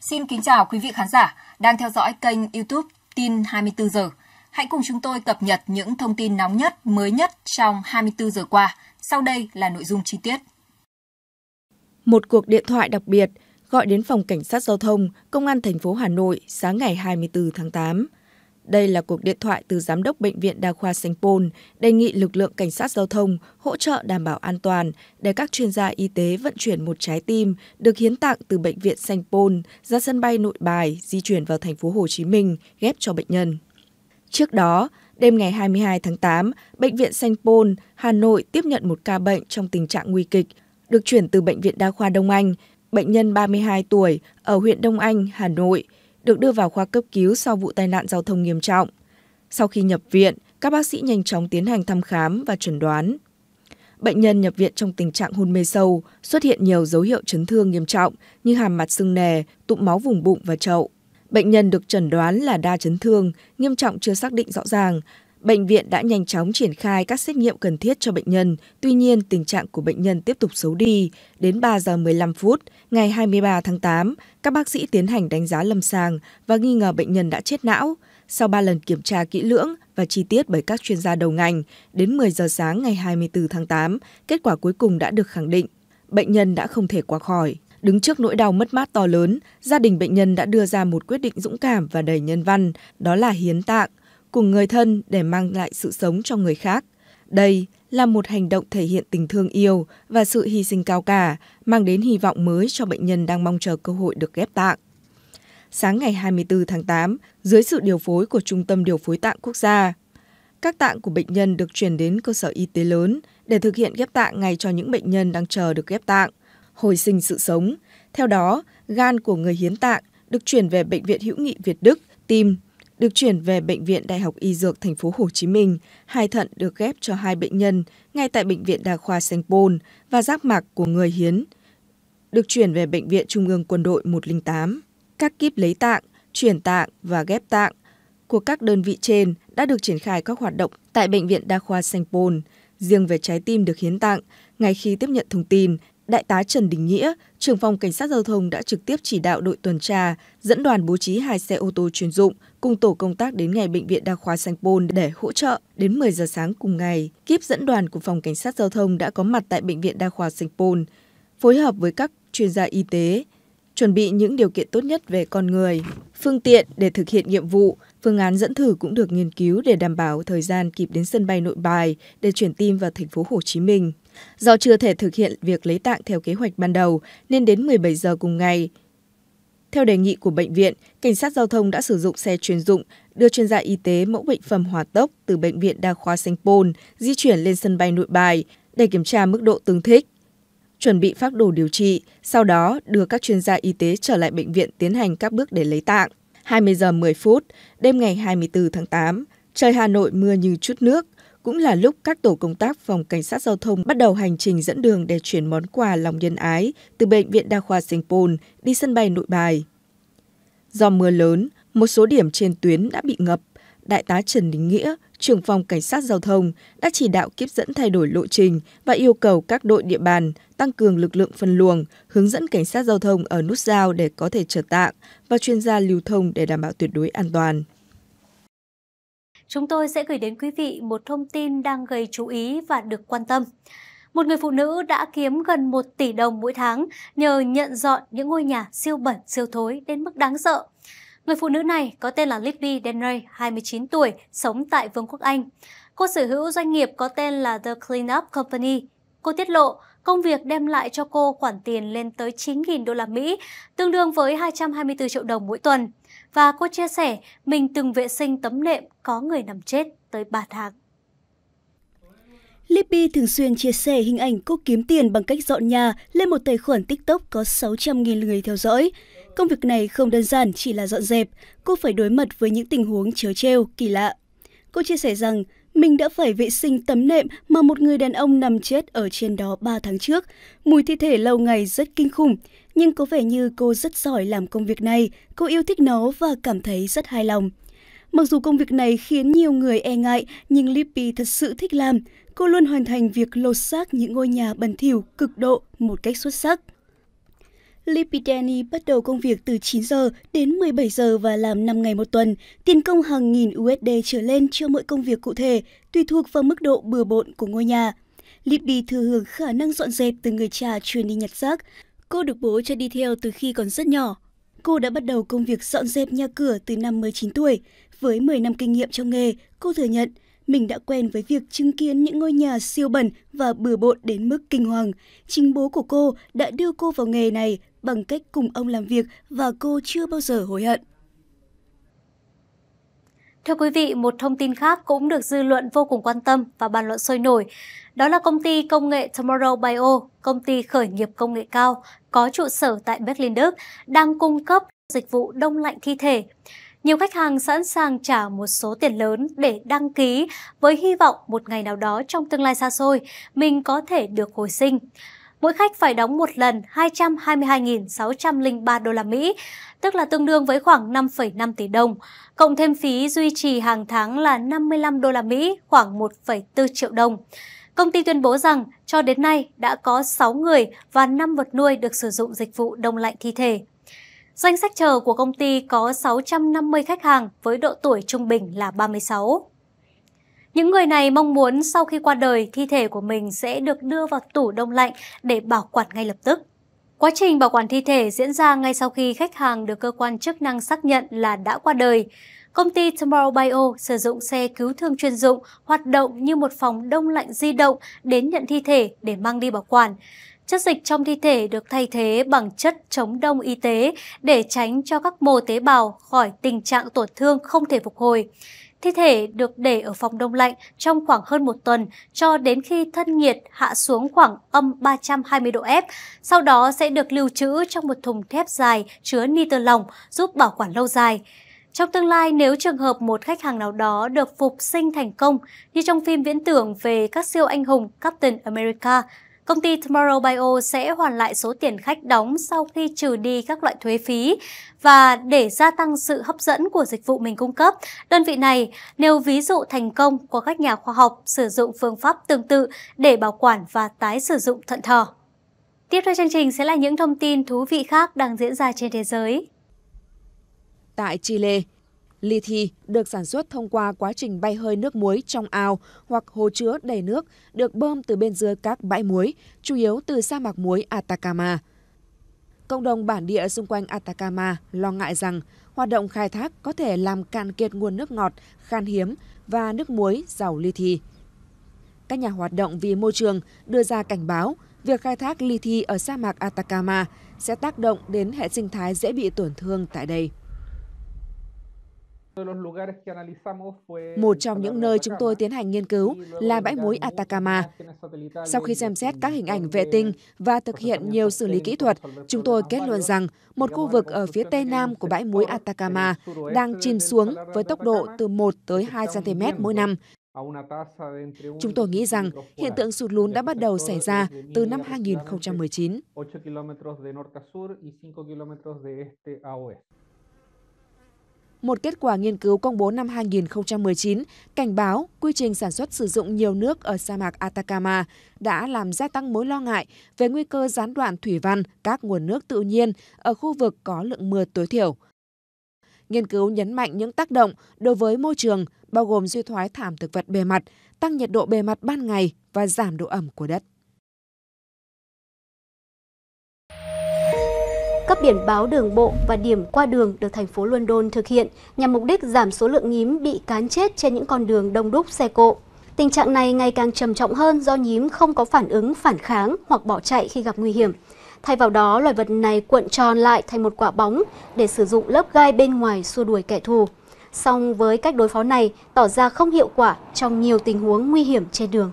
Xin kính chào quý vị khán giả đang theo dõi kênh YouTube Tin 24 giờ. Hãy cùng chúng tôi cập nhật những thông tin nóng nhất, mới nhất trong 24 giờ qua. Sau đây là nội dung chi tiết. Một cuộc điện thoại đặc biệt gọi đến phòng cảnh sát giao thông, công an thành phố Hà Nội sáng ngày 24 tháng 8. Đây là cuộc điện thoại từ Giám đốc Bệnh viện Đa khoa Sanh Pôn đề nghị lực lượng cảnh sát giao thông hỗ trợ đảm bảo an toàn để các chuyên gia y tế vận chuyển một trái tim được hiến tặng từ Bệnh viện Sanh Pôn ra sân bay nội bài di chuyển vào thành phố Hồ Chí Minh ghép cho bệnh nhân. Trước đó, đêm ngày 22 tháng 8, Bệnh viện Sanh Pôn, Hà Nội tiếp nhận một ca bệnh trong tình trạng nguy kịch, được chuyển từ Bệnh viện Đa khoa Đông Anh, bệnh nhân 32 tuổi ở huyện Đông Anh, Hà Nội – được đưa vào khoa cấp cứu sau vụ tai nạn giao thông nghiêm trọng. Sau khi nhập viện, các bác sĩ nhanh chóng tiến hành thăm khám và chuẩn đoán. Bệnh nhân nhập viện trong tình trạng hôn mê sâu, xuất hiện nhiều dấu hiệu chấn thương nghiêm trọng như hàm mặt sưng nề, tụ máu vùng bụng và chậu. Bệnh nhân được chẩn đoán là đa chấn thương, nghiêm trọng chưa xác định rõ ràng, Bệnh viện đã nhanh chóng triển khai các xét nghiệm cần thiết cho bệnh nhân, tuy nhiên tình trạng của bệnh nhân tiếp tục xấu đi. Đến 3 giờ 15 phút, ngày 23 tháng 8, các bác sĩ tiến hành đánh giá lâm sàng và nghi ngờ bệnh nhân đã chết não. Sau 3 lần kiểm tra kỹ lưỡng và chi tiết bởi các chuyên gia đầu ngành, đến 10 giờ sáng ngày 24 tháng 8, kết quả cuối cùng đã được khẳng định. Bệnh nhân đã không thể qua khỏi. Đứng trước nỗi đau mất mát to lớn, gia đình bệnh nhân đã đưa ra một quyết định dũng cảm và đầy nhân văn, đó là hiến tạng cùng người thân để mang lại sự sống cho người khác. Đây là một hành động thể hiện tình thương yêu và sự hy sinh cao cả, mang đến hy vọng mới cho bệnh nhân đang mong chờ cơ hội được ghép tạng. Sáng ngày 24 tháng 8, dưới sự điều phối của Trung tâm Điều phối Tạng Quốc gia, các tạng của bệnh nhân được chuyển đến cơ sở y tế lớn để thực hiện ghép tạng ngay cho những bệnh nhân đang chờ được ghép tạng, hồi sinh sự sống. Theo đó, gan của người hiến tạng được chuyển về Bệnh viện Hữu nghị Việt Đức, tim được chuyển về bệnh viện Đại học Y Dược thành phố Hồ Chí Minh, hai thận được ghép cho hai bệnh nhân ngay tại bệnh viện Đa khoa Sanh Pôn và giác mạc của người hiến được chuyển về bệnh viện Trung ương Quân đội 108. Các kíp lấy tạng, chuyển tạng và ghép tạng của các đơn vị trên đã được triển khai các hoạt động tại bệnh viện Đa khoa Sanh Pôn. Riêng về trái tim được hiến tặng, ngay khi tiếp nhận thông tin, Đại tá Trần Đình Nghĩa, trưởng phòng cảnh sát giao thông đã trực tiếp chỉ đạo đội tuần tra, dẫn đoàn bố trí hai xe ô tô chuyên dụng cùng tổ công tác đến ngày bệnh viện đa khoa Sanh Pôn để hỗ trợ. Đến 10 giờ sáng cùng ngày, Kiếp dẫn đoàn của phòng cảnh sát giao thông đã có mặt tại bệnh viện đa khoa Sanh Pôn, phối hợp với các chuyên gia y tế, chuẩn bị những điều kiện tốt nhất về con người, phương tiện để thực hiện nhiệm vụ. Phương án dẫn thử cũng được nghiên cứu để đảm bảo thời gian kịp đến sân bay Nội Bài để chuyển tim vào thành phố Hồ Chí Minh. Do chưa thể thực hiện việc lấy tạng theo kế hoạch ban đầu nên đến 17 giờ cùng ngày. Theo đề nghị của bệnh viện, cảnh sát giao thông đã sử dụng xe chuyên dụng đưa chuyên gia y tế mẫu bệnh phẩm hòa tốc từ bệnh viện đa khoa Sanh Pôn di chuyển lên sân bay Nội Bài để kiểm tra mức độ tương thích chuẩn bị phác đồ điều trị, sau đó đưa các chuyên gia y tế trở lại bệnh viện tiến hành các bước để lấy tạng. 20 giờ 10 phút, đêm ngày 24 tháng 8, trời Hà Nội mưa như chút nước, cũng là lúc các tổ công tác phòng cảnh sát giao thông bắt đầu hành trình dẫn đường để chuyển món quà lòng nhân ái từ bệnh viện đa khoa Sanh Pôn đi sân bay Nội Bài. Do mưa lớn, một số điểm trên tuyến đã bị ngập. Đại tá Trần Đình Nghĩa, trưởng phòng cảnh sát giao thông, đã chỉ đạo kiếp dẫn thay đổi lộ trình và yêu cầu các đội địa bàn tăng cường lực lượng phân luồng, hướng dẫn cảnh sát giao thông ở nút giao để có thể trở tạng và chuyên gia lưu thông để đảm bảo tuyệt đối an toàn chúng tôi sẽ gửi đến quý vị một thông tin đang gây chú ý và được quan tâm. Một người phụ nữ đã kiếm gần 1 tỷ đồng mỗi tháng nhờ nhận dọn những ngôi nhà siêu bẩn siêu thối đến mức đáng sợ. Người phụ nữ này có tên là Libby Denray, 29 tuổi, sống tại Vương quốc Anh. Cô sở hữu doanh nghiệp có tên là The Clean Up Company. Cô tiết lộ công việc đem lại cho cô khoản tiền lên tới 9.000 đô la Mỹ, tương đương với 224 triệu đồng mỗi tuần và cô chia sẻ mình từng vệ sinh tấm nệm có người nằm chết tới 3 tháng. Libby thường xuyên chia sẻ hình ảnh cô kiếm tiền bằng cách dọn nhà lên một tài khoản TikTok có 600.000 người theo dõi. Công việc này không đơn giản chỉ là dọn dẹp, cô phải đối mặt với những tình huống chớ trêu, kỳ lạ. Cô chia sẻ rằng mình đã phải vệ sinh tấm nệm mà một người đàn ông nằm chết ở trên đó 3 tháng trước. Mùi thi thể lâu ngày rất kinh khủng, nhưng có vẻ như cô rất giỏi làm công việc này, cô yêu thích nó và cảm thấy rất hài lòng. Mặc dù công việc này khiến nhiều người e ngại, nhưng Lippy thật sự thích làm. Cô luôn hoàn thành việc lột xác những ngôi nhà bẩn thỉu cực độ một cách xuất sắc. Lipideni bắt đầu công việc từ 9 giờ đến 17 giờ và làm 5 ngày một tuần, tiền công hàng nghìn USD trở lên cho mỗi công việc cụ thể, tùy thuộc vào mức độ bừa bộn của ngôi nhà. Libby thừa hưởng khả năng dọn dẹp từ người cha chuyên đi nhặt rác. Cô được bố cho đi theo từ khi còn rất nhỏ. Cô đã bắt đầu công việc dọn dẹp nhà cửa từ năm 19 tuổi. Với 10 năm kinh nghiệm trong nghề, cô thừa nhận mình đã quen với việc chứng kiến những ngôi nhà siêu bẩn và bừa bộn đến mức kinh hoàng. Chính bố của cô đã đưa cô vào nghề này bằng cách cùng ông làm việc và cô chưa bao giờ hối hận. Thưa quý vị, một thông tin khác cũng được dư luận vô cùng quan tâm và bàn luận sôi nổi. Đó là công ty công nghệ Tomorrow Bio, công ty khởi nghiệp công nghệ cao, có trụ sở tại Berlin, Đức, đang cung cấp dịch vụ đông lạnh thi thể nhiều khách hàng sẵn sàng trả một số tiền lớn để đăng ký với hy vọng một ngày nào đó trong tương lai xa xôi mình có thể được hồi sinh. Mỗi khách phải đóng một lần 222.603 đô la Mỹ, tức là tương đương với khoảng 5,5 tỷ đồng, cộng thêm phí duy trì hàng tháng là 55 đô la Mỹ, khoảng 1,4 triệu đồng. Công ty tuyên bố rằng cho đến nay đã có 6 người và 5 vật nuôi được sử dụng dịch vụ đông lạnh thi thể. Danh sách chờ của công ty có 650 khách hàng với độ tuổi trung bình là 36. Những người này mong muốn sau khi qua đời, thi thể của mình sẽ được đưa vào tủ đông lạnh để bảo quản ngay lập tức. Quá trình bảo quản thi thể diễn ra ngay sau khi khách hàng được cơ quan chức năng xác nhận là đã qua đời. Công ty Tomorrow Bio sử dụng xe cứu thương chuyên dụng hoạt động như một phòng đông lạnh di động đến nhận thi thể để mang đi bảo quản. Chất dịch trong thi thể được thay thế bằng chất chống đông y tế để tránh cho các mô tế bào khỏi tình trạng tổn thương không thể phục hồi. Thi thể được để ở phòng đông lạnh trong khoảng hơn một tuần cho đến khi thân nhiệt hạ xuống khoảng âm 320 độ F, sau đó sẽ được lưu trữ trong một thùng thép dài chứa nitơ lỏng giúp bảo quản lâu dài. Trong tương lai, nếu trường hợp một khách hàng nào đó được phục sinh thành công, như trong phim viễn tưởng về các siêu anh hùng Captain America, Công ty Tomorrow Bio sẽ hoàn lại số tiền khách đóng sau khi trừ đi các loại thuế phí và để gia tăng sự hấp dẫn của dịch vụ mình cung cấp. Đơn vị này nêu ví dụ thành công của các nhà khoa học sử dụng phương pháp tương tự để bảo quản và tái sử dụng thận thờ. Tiếp theo chương trình sẽ là những thông tin thú vị khác đang diễn ra trên thế giới. Tại Chile, Ly thi được sản xuất thông qua quá trình bay hơi nước muối trong ao hoặc hồ chứa đầy nước được bơm từ bên dưới các bãi muối, chủ yếu từ sa mạc muối Atacama. Cộng đồng bản địa xung quanh Atacama lo ngại rằng hoạt động khai thác có thể làm cạn kiệt nguồn nước ngọt, khan hiếm và nước muối giàu ly Các nhà hoạt động vì môi trường đưa ra cảnh báo việc khai thác ly ở sa mạc Atacama sẽ tác động đến hệ sinh thái dễ bị tổn thương tại đây. Một trong những nơi chúng tôi tiến hành nghiên cứu là bãi muối Atacama. Sau khi xem xét các hình ảnh vệ tinh và thực hiện nhiều xử lý kỹ thuật, chúng tôi kết luận rằng một khu vực ở phía tây nam của bãi muối Atacama đang chìm xuống với tốc độ từ 1 tới 2 cm mỗi năm. Chúng tôi nghĩ rằng hiện tượng sụt lún đã bắt đầu xảy ra từ năm 2019 một kết quả nghiên cứu công bố năm 2019 cảnh báo quy trình sản xuất sử dụng nhiều nước ở sa mạc Atacama đã làm gia tăng mối lo ngại về nguy cơ gián đoạn thủy văn các nguồn nước tự nhiên ở khu vực có lượng mưa tối thiểu. Nghiên cứu nhấn mạnh những tác động đối với môi trường, bao gồm suy thoái thảm thực vật bề mặt, tăng nhiệt độ bề mặt ban ngày và giảm độ ẩm của đất. Các biển báo đường bộ và điểm qua đường được thành phố London thực hiện nhằm mục đích giảm số lượng nhím bị cán chết trên những con đường đông đúc xe cộ. Tình trạng này ngày càng trầm trọng hơn do nhím không có phản ứng phản kháng hoặc bỏ chạy khi gặp nguy hiểm. Thay vào đó, loài vật này cuộn tròn lại thành một quả bóng để sử dụng lớp gai bên ngoài xua đuổi kẻ thù. Song với cách đối phó này, tỏ ra không hiệu quả trong nhiều tình huống nguy hiểm trên đường.